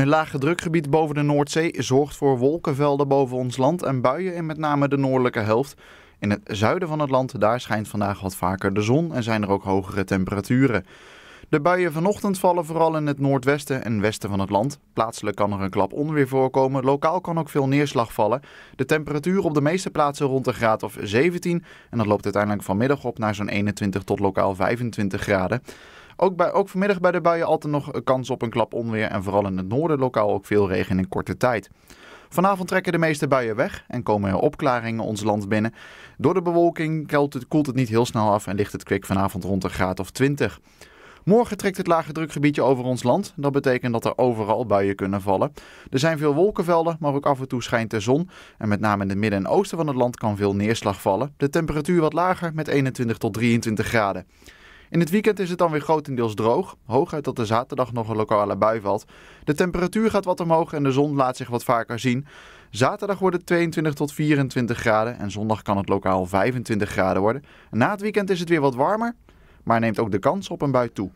Een lage drukgebied boven de Noordzee zorgt voor wolkenvelden boven ons land en buien in met name de noordelijke helft. In het zuiden van het land, daar schijnt vandaag wat vaker de zon en zijn er ook hogere temperaturen. De buien vanochtend vallen vooral in het noordwesten en westen van het land. Plaatselijk kan er een klap onweer voorkomen, lokaal kan ook veel neerslag vallen. De temperatuur op de meeste plaatsen rond de graad of 17 en dat loopt uiteindelijk vanmiddag op naar zo'n 21 tot lokaal 25 graden. Ook, bij, ook vanmiddag bij de buien altijd nog eh, kans op een klap onweer en vooral in het noorden lokaal ook veel regen in korte tijd. Vanavond trekken de meeste buien weg en komen er opklaringen ons land binnen. Door de bewolking het, koelt het niet heel snel af en ligt het kwik vanavond rond een graad of 20. Morgen trekt het lage drukgebiedje over ons land. Dat betekent dat er overal buien kunnen vallen. Er zijn veel wolkenvelden, maar ook af en toe schijnt de zon. En met name in het midden en oosten van het land kan veel neerslag vallen. De temperatuur wat lager met 21 tot 23 graden. In het weekend is het dan weer grotendeels droog. Hooguit dat de zaterdag nog een lokale bui valt. De temperatuur gaat wat omhoog en de zon laat zich wat vaker zien. Zaterdag wordt het 22 tot 24 graden en zondag kan het lokaal 25 graden worden. Na het weekend is het weer wat warmer, maar neemt ook de kans op een bui toe.